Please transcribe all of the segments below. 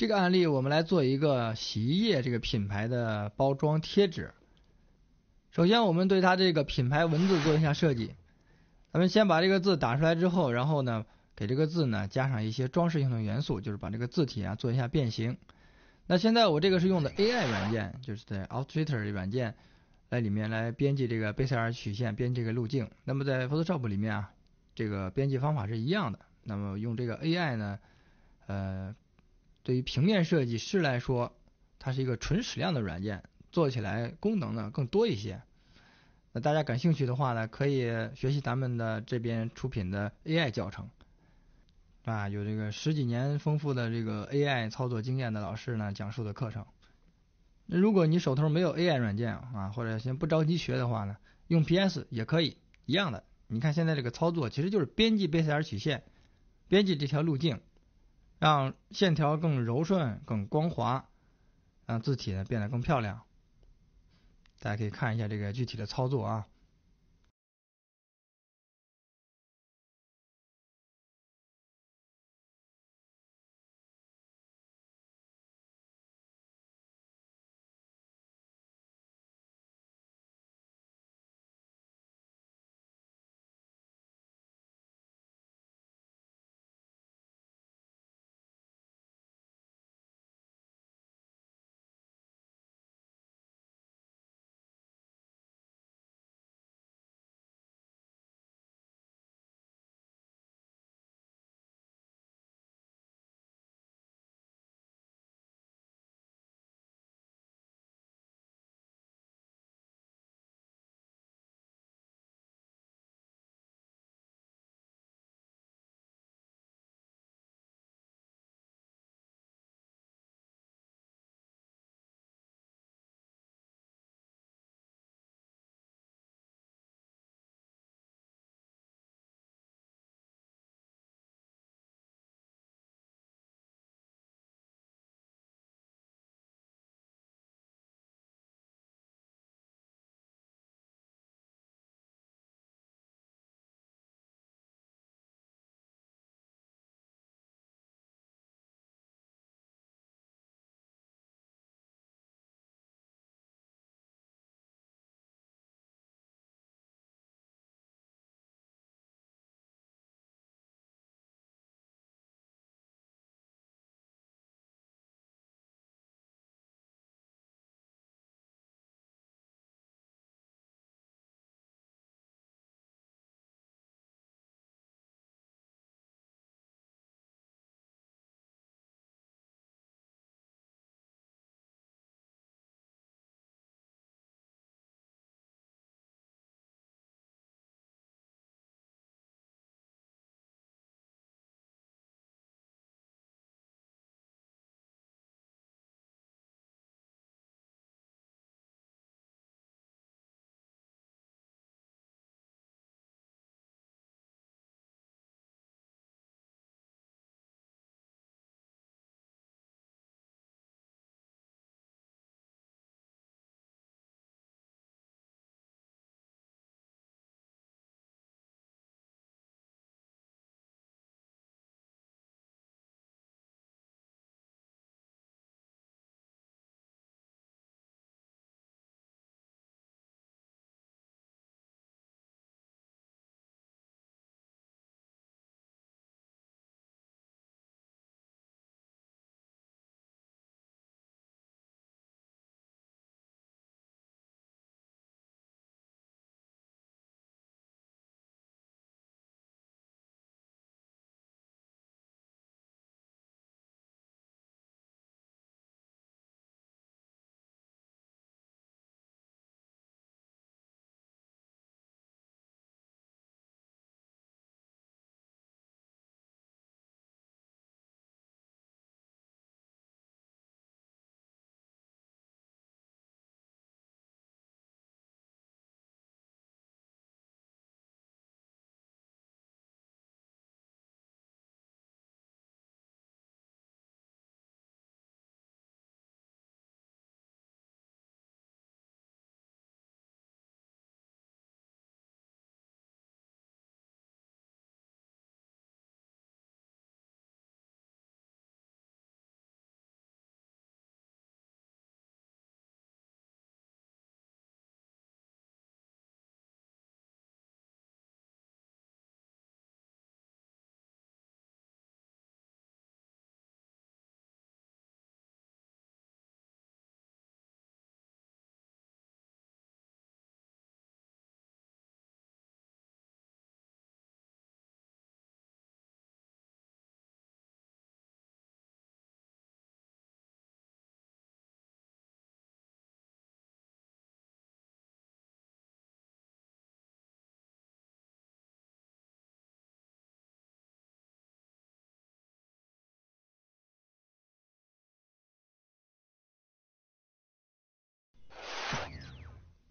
这个案例，我们来做一个洗衣液这个品牌的包装贴纸。首先，我们对它这个品牌文字做一下设计。咱们先把这个字打出来之后，然后呢，给这个字呢加上一些装饰性的元素，就是把这个字体啊做一下变形。那现在我这个是用的 AI 软件，就是在 o u t r i t e r 软件来里面来编辑这个贝塞尔曲线，编辑这个路径。那么在 Photoshop 里面啊，这个编辑方法是一样的。那么用这个 AI 呢，呃。对于平面设计师来说，它是一个纯矢量的软件，做起来功能呢更多一些。那大家感兴趣的话呢，可以学习咱们的这边出品的 AI 教程，啊，有这个十几年丰富的这个 AI 操作经验的老师呢讲述的课程。那如果你手头没有 AI 软件啊，或者先不着急学的话呢，用 PS 也可以一样的。你看现在这个操作其实就是编辑贝塞尔曲线，编辑这条路径。让线条更柔顺、更光滑，让字体呢变得更漂亮。大家可以看一下这个具体的操作啊。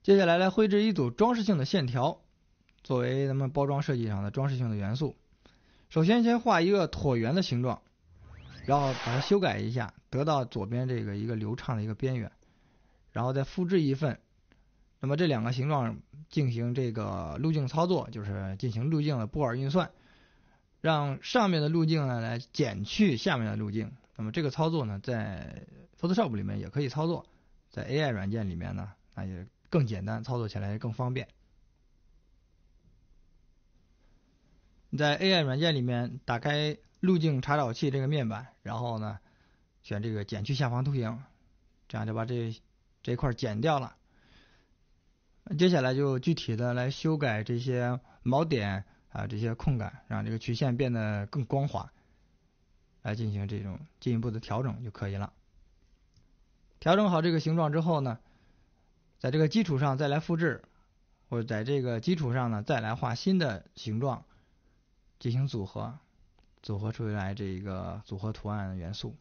接下来来绘制一组装饰性的线条，作为咱们包装设计上的装饰性的元素。首先先画一个椭圆的形状，然后把它修改一下，得到左边这个一个流畅的一个边缘，然后再复制一份。那么这两个形状进行这个路径操作，就是进行路径的布尔运算，让上面的路径呢来减去下面的路径。那么这个操作呢，在 Photoshop 里面也可以操作，在 AI 软件里面呢，那也。更简单，操作起来更方便。你在 AI 软件里面打开路径查找器这个面板，然后呢，选这个减去下方图形，这样就把这这块儿减掉了。接下来就具体的来修改这些锚点啊，这些控感，让这个曲线变得更光滑，来进行这种进一步的调整就可以了。调整好这个形状之后呢？在这个基础上再来复制，或者在这个基础上呢再来画新的形状，进行组合，组合出来这一个组合图案元素。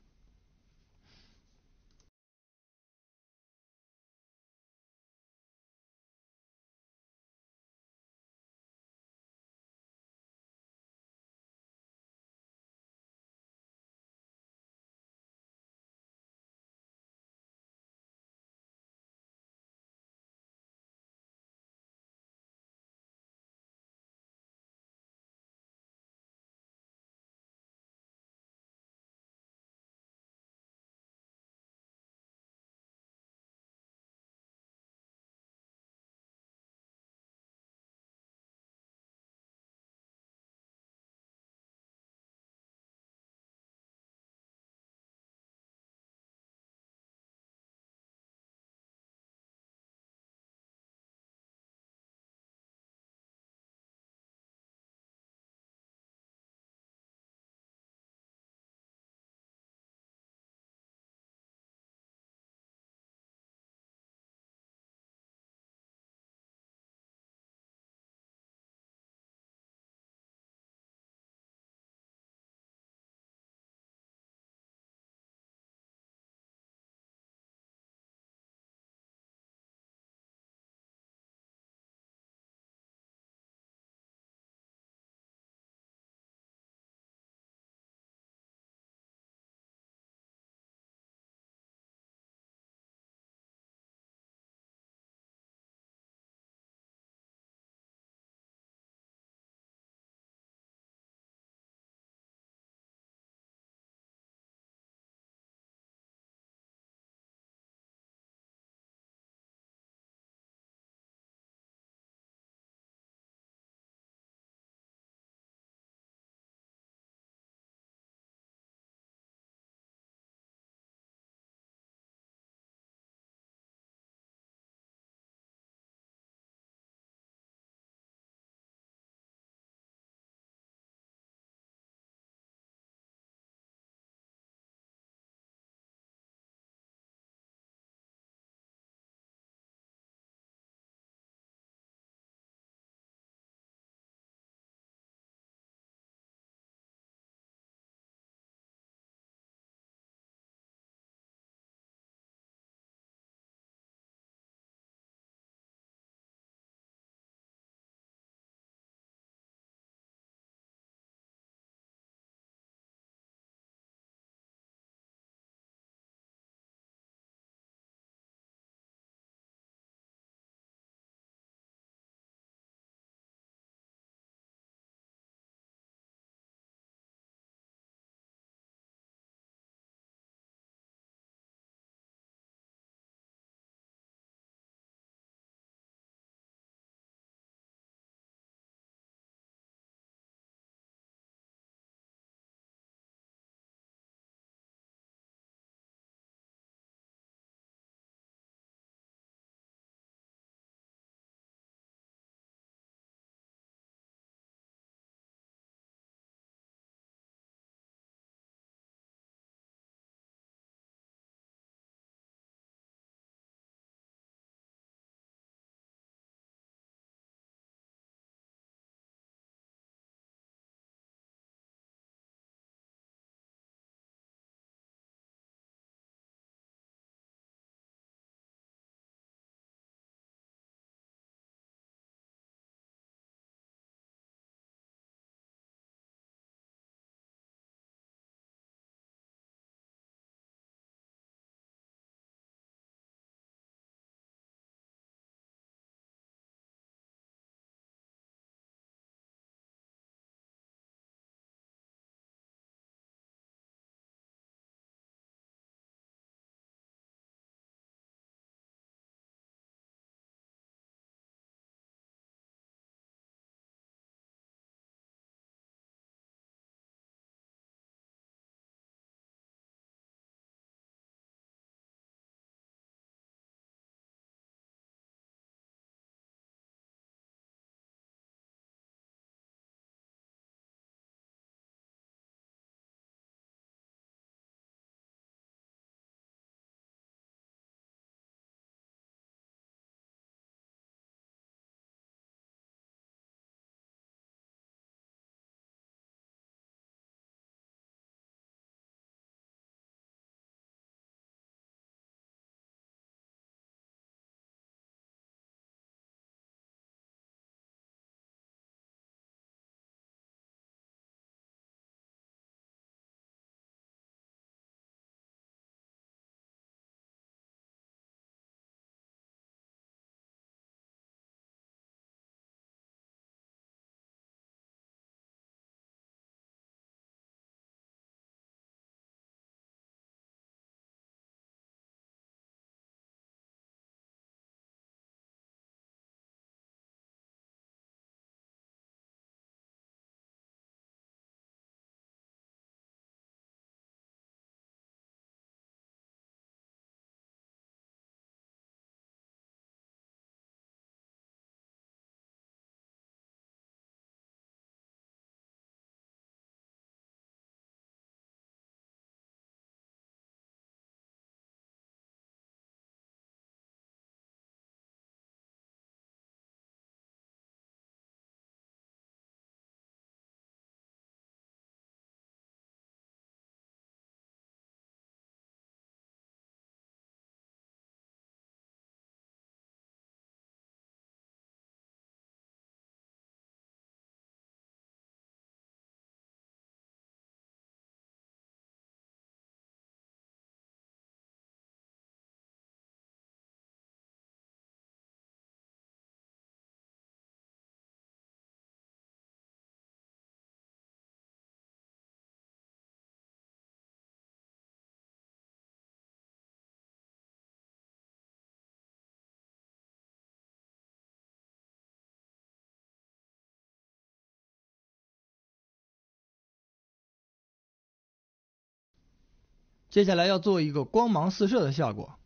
接下来要做一个光芒四射的效果，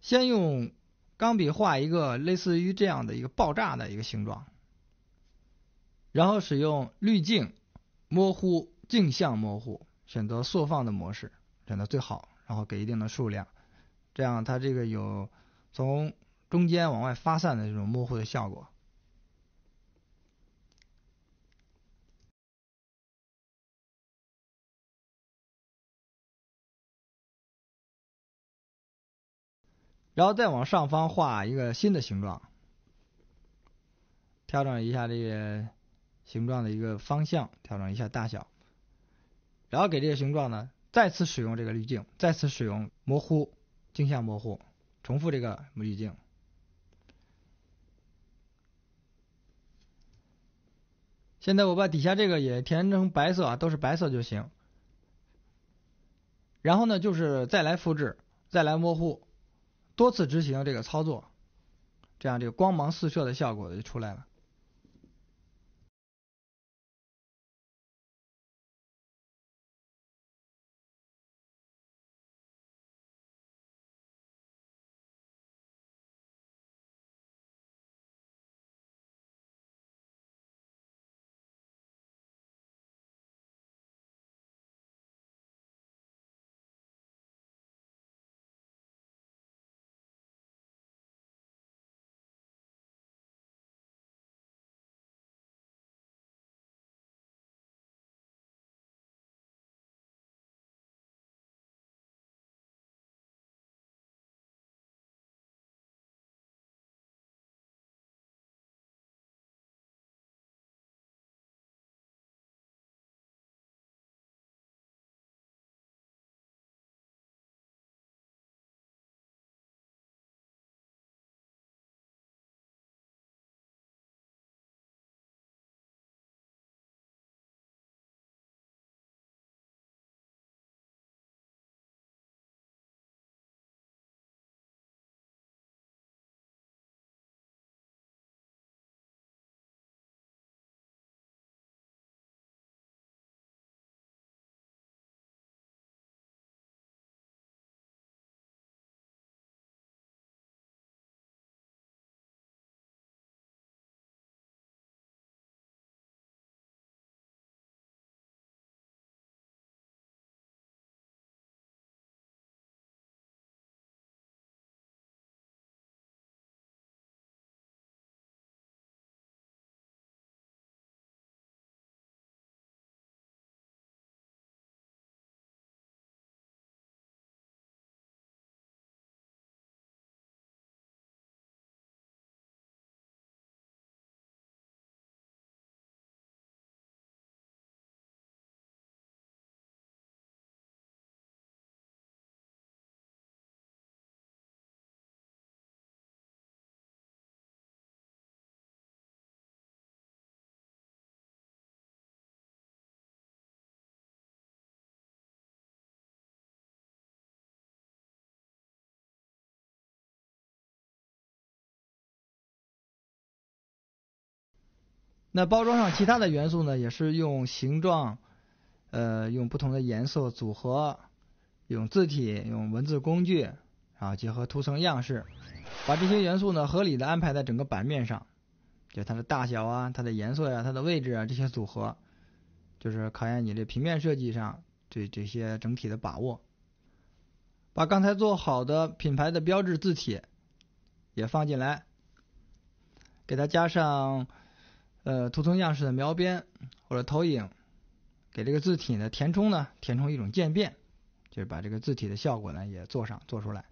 先用钢笔画一个类似于这样的一个爆炸的一个形状，然后使用滤镜模糊镜像模糊，选择缩放的模式，选择最好，然后给一定的数量，这样它这个有从中间往外发散的这种模糊的效果。然后再往上方画一个新的形状，调整一下这个形状的一个方向，调整一下大小，然后给这个形状呢再次使用这个滤镜，再次使用模糊、镜像模糊，重复这个滤镜。现在我把底下这个也填成白色啊，都是白色就行。然后呢，就是再来复制，再来模糊。多次执行这个操作，这样这个光芒四射的效果就出来了。那包装上其他的元素呢，也是用形状，呃，用不同的颜色组合，用字体，用文字工具，然后结合图层样式，把这些元素呢合理的安排在整个版面上，就它的大小啊、它的颜色呀、它的位置啊这些组合，就是考验你这平面设计上这这些整体的把握。把刚才做好的品牌的标志字体也放进来，给它加上。呃，图层样式的描边或者投影，给这个字体呢填充呢，填充一种渐变，就是把这个字体的效果呢也做上做出来。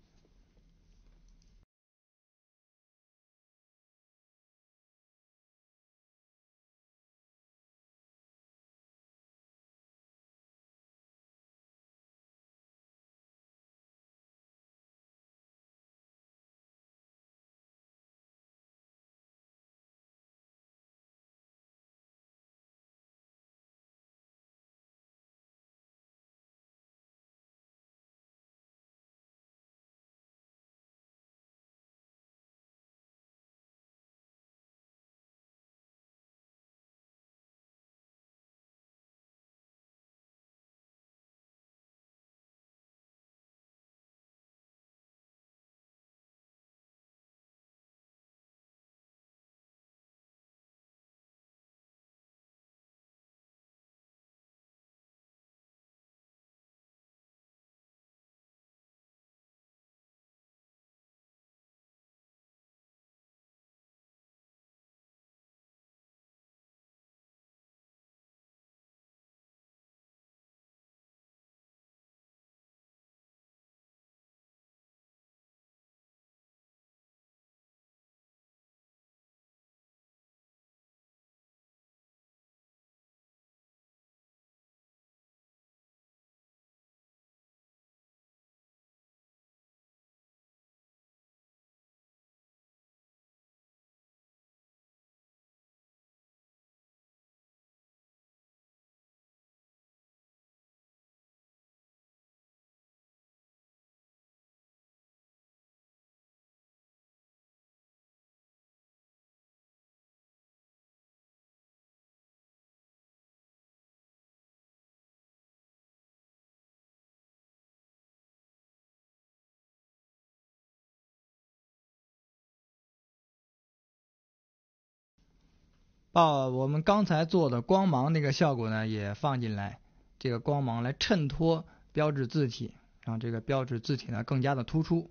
把我们刚才做的光芒那个效果呢也放进来，这个光芒来衬托标志字体，让这个标志字体呢更加的突出。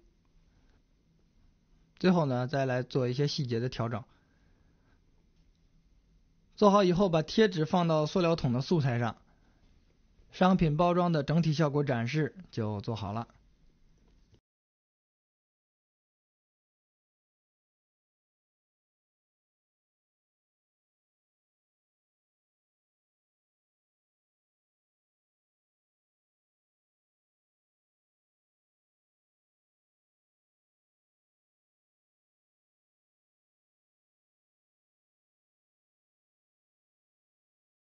最后呢再来做一些细节的调整。做好以后，把贴纸放到塑料桶的素材上，商品包装的整体效果展示就做好了。